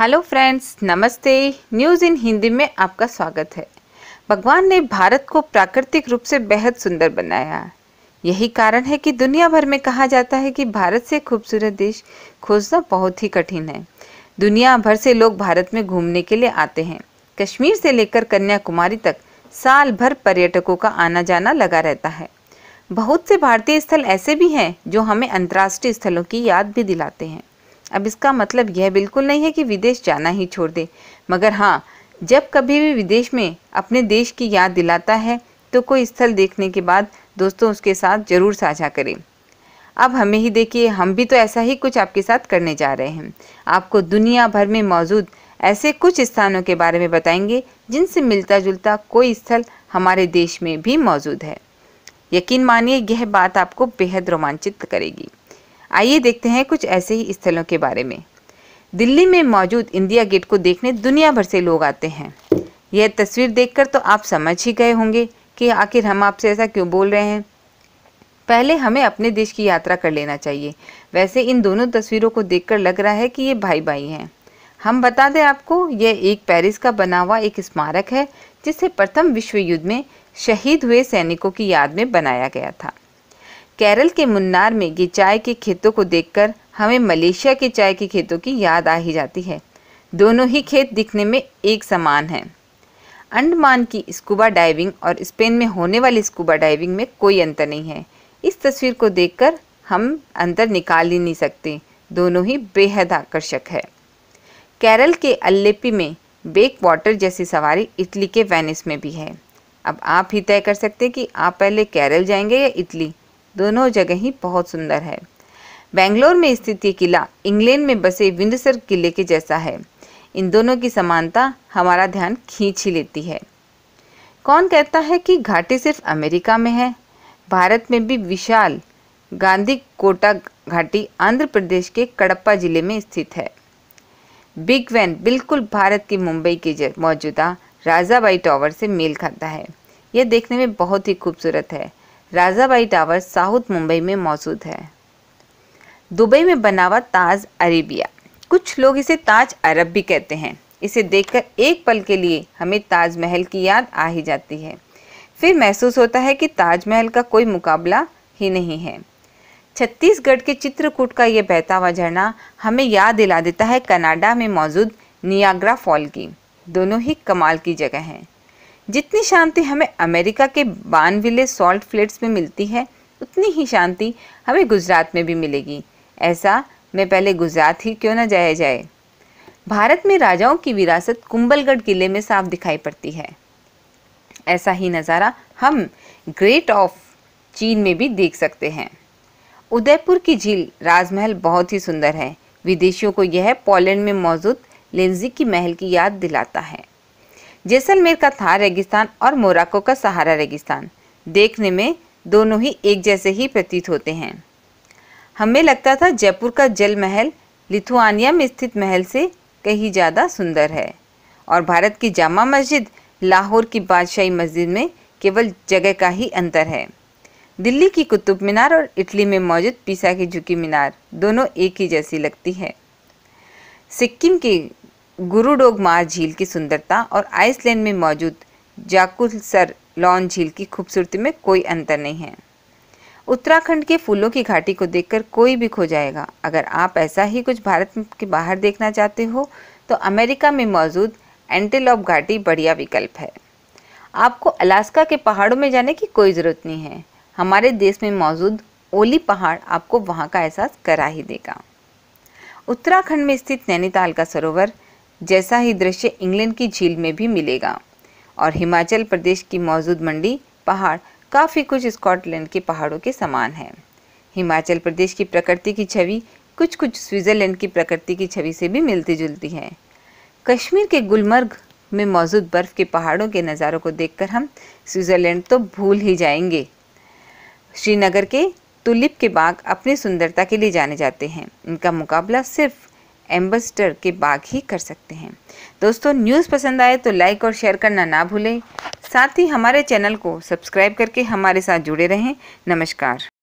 hello friends नमस्ते news in Hindi में आपका स्वागत है भगवान ने भारत को प्राकृतिक रूप से बेहद सुंदर बनाया यही कारण है कि दुनिया भर में कहा जाता है कि भारत से खूबसूरत देश खोजना बहुत ही कठिन है दुनिया भर से लोग भारत में घूमने के लिए आते हैं कश्मीर से लेकर कन्याकुमारी तक साल भर पर्यटकों का आना जाना लगा रहता है बहुत से भारतीय स्थल ऐसे भी हैं जो हमें अंतर्राष्ट्रीय स्थलों की याद भी दिलाते हैं अब इसका मतलब यह बिल्कुल नहीं है कि विदेश जाना ही छोड़ दे मगर हाँ जब कभी भी विदेश में अपने देश की याद दिलाता है तो कोई स्थल देखने के बाद दोस्तों उसके साथ ज़रूर साझा करें अब हमें ही देखिए हम भी तो ऐसा ही कुछ आपके साथ करने जा रहे हैं आपको दुनिया भर में मौजूद ऐसे कुछ स्थानों के बारे में बताएंगे जिनसे मिलता जुलता कोई स्थल हमारे देश में भी मौजूद है यकीन मानिए यह बात आपको बेहद रोमांचित करेगी आइए देखते हैं कुछ ऐसे ही स्थलों के बारे में दिल्ली में मौजूद इंडिया गेट को देखने दुनिया भर से लोग आते हैं यह तस्वीर देखकर तो आप समझ ही गए होंगे कि आखिर हम आपसे ऐसा क्यों बोल रहे हैं पहले हमें अपने देश की यात्रा कर लेना चाहिए वैसे इन दोनों तस्वीरों को देखकर लग रहा है कि ये भाई भाई हैं हम बता दें आपको यह एक पेरिस का बना हुआ एक स्मारक है जिसे प्रथम विश्व युद्ध में शहीद हुए सैनिकों की याद में बनाया गया था केरल के मुन्नार में ये चाय के खेतों को देखकर हमें मलेशिया के चाय के खेतों की याद आ ही जाती है दोनों ही खेत दिखने में एक समान हैं अंडमान की स्कूबा डाइविंग और स्पेन में होने वाली स्कूबा डाइविंग में कोई अंतर नहीं है इस तस्वीर को देखकर हम अंतर निकाल ही नहीं सकते दोनों ही बेहद आकर्षक है केरल के अल्लेपी में बेक वाटर जैसी सवारी इटली के वेनिस में भी है अब आप ही तय कर सकते हैं कि आप पहले केरल जाएंगे या इटली दोनों जगह ही बहुत सुंदर है बेंगलोर में स्थित ये किला इंग्लैंड में बसे विंडसर किले के जैसा है इन दोनों की समानता हमारा ध्यान खींच ही लेती है कौन कहता है कि घाटी सिर्फ अमेरिका में है भारत में भी विशाल गांधी कोटा घाटी आंध्र प्रदेश के कड़प्पा जिले में स्थित है बिग वैन बिल्कुल भारत की मुंबई के मौजूदा राजाबाई टॉवर से मेल खाता है यह देखने में बहुत ही खूबसूरत है राजाबाई टावर साउथ मुंबई में मौजूद है दुबई में बना हुआ ताज अरेबिया कुछ लोग इसे ताज अरब भी कहते हैं इसे देखकर एक पल के लिए हमें ताजमहल की याद आ ही जाती है फिर महसूस होता है कि ताजमहल का कोई मुकाबला ही नहीं है छत्तीसगढ़ के चित्रकूट का यह बहता हुआ झरना हमें याद दिला देता है कनाडा में मौजूद नियाग्रा फॉल की दोनों ही कमाल की जगह हैं जितनी शांति हमें अमेरिका के बानविले सॉल्ट फ्लेट्स में मिलती है उतनी ही शांति हमें गुजरात में भी मिलेगी ऐसा मैं पहले गुजरात ही क्यों ना जाया जाए भारत में राजाओं की विरासत कुंबलगढ़ किले में साफ दिखाई पड़ती है ऐसा ही नज़ारा हम ग्रेट ऑफ चीन में भी देख सकते हैं उदयपुर की झील राजमहल बहुत ही सुंदर है विदेशियों को यह पोलैंड में मौजूद लेंजी की महल की याद दिलाता है जैसलमेर का थार रेगिस्तान और मोराको का सहारा रेगिस्तान देखने में दोनों ही एक जैसे ही प्रतीत होते हैं हमें लगता था जयपुर का जल महल लिथुआनिया में स्थित महल से कहीं ज़्यादा सुंदर है और भारत की जामा मस्जिद लाहौर की बादशाही मस्जिद में केवल जगह का ही अंतर है दिल्ली की कुतुब मीनार और इटली में मौजूद पीसा की झुकी मीनार दोनों एक ही जैसी लगती है सिक्किम के गुरुडोग मार झील की सुंदरता और आइसलैंड में मौजूद जाकुलसर लॉन झील की खूबसूरती में कोई अंतर नहीं है उत्तराखंड के फूलों की घाटी को देखकर कोई भी खो जाएगा अगर आप ऐसा ही कुछ भारत के बाहर देखना चाहते हो तो अमेरिका में मौजूद एंटेलॉप घाटी बढ़िया विकल्प है आपको अलास्का के पहाड़ों में जाने की कोई ज़रूरत नहीं है हमारे देश में मौजूद ओली पहाड़ आपको वहाँ का एहसास करा ही देगा उत्तराखंड में स्थित नैनीताल का सरोवर जैसा ही दृश्य इंग्लैंड की झील में भी मिलेगा और हिमाचल प्रदेश की मौजूद मंडी पहाड़ काफ़ी कुछ स्कॉटलैंड के पहाड़ों के समान है हिमाचल प्रदेश की प्रकृति की छवि कुछ कुछ स्विट्ज़रलैंड की प्रकृति की छवि से भी मिलती जुलती है कश्मीर के गुलमर्ग में मौजूद बर्फ़ के पहाड़ों के नज़ारों को देखकर हम स्विट्ज़रलैंड तो भूल ही जाएंगे श्रीनगर के तुलिप के बाग अपनी सुंदरता के लिए जाने जाते हैं इनका मुकाबला सिर्फ एम्बेसडर के बाग ही कर सकते हैं दोस्तों न्यूज़ पसंद आए तो लाइक और शेयर करना ना भूलें साथ ही हमारे चैनल को सब्सक्राइब करके हमारे साथ जुड़े रहें नमस्कार